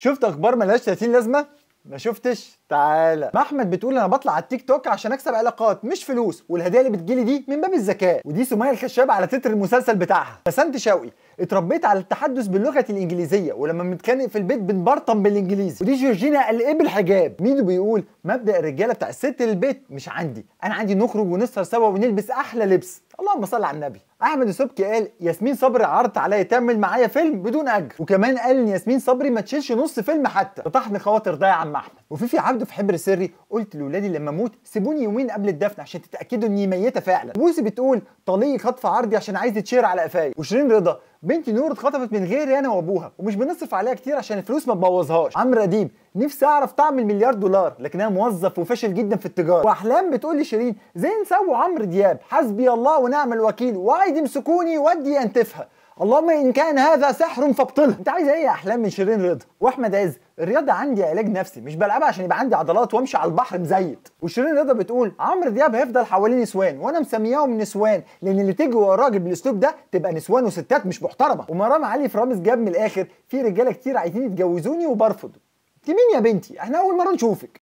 شفت اخبار ملهاش 30 لازمه ما شفتش تعالى ما احمد بتقول انا بطلع على التيك توك عشان اكسب علاقات مش فلوس والهديه اللي بتجيلي دي من باب الذكاء ودي سميه الخشاب على تتر المسلسل بتاعها بسنت شوقي اتربيت على التحدث باللغه الانجليزيه ولما بنتخانق في البيت بنبرطم بالانجليزي ودي جورجينا ايه الحجاب ميدو بيقول مبدا الرجاله بتاع الست البيت مش عندي انا عندي نخرج ونسهر سوا ونلبس احلى لبس اللهم صل على النبي احمد السبكي قال ياسمين صبري عرضت عليا تعمل معايا فيلم بدون اجر وكمان قال ان ياسمين صبري ما تشيلش نص فيلم حتى فطحن خواطر ده يا عم احمد وفيفي عبده في حبر سري قلت لاولادي لما اموت سيبوني يومين قبل الدفن عشان تتاكدوا اني ميته فعلا بوسي بتقول طليقي خطف عرضي عشان عايز يتشير على قفايا وشيرين رضا بنتي نور اتخطفت من غيري انا وابوها ومش بنصرف عليها كتير عشان الفلوس ما تبوظهاش عمرو اديب نفسي اعرف طعم المليار دولار لكنها موظف وفاشل جدا في التجاره واحلام بتقول لي شيرين زين سووا عمرو دياب حسبي الله ونعم الوكيل وايد يمسكوني ودي انتفها اللهم ان كان هذا سحر فابطله انت عايز ايه يا احلام من شيرين رضا واحمد عز الرياضه عندي علاج نفسي مش بلعبها عشان يبقى عندي عضلات وامشي على البحر مزيت وشيرين رضا بتقول عمرو دياب هيفضل حواليه نسوان وانا مسمياهم نسوان لان اللي تيجي ورا راجل بالاسلوب ده تبقى نسوان وستات مش محترمه ومرام علي في رامز جاب من الاخر في رجاله كتير عايزين يتجوزوني وبرفض انت مين يا بنتي احنا اول مره نشوفك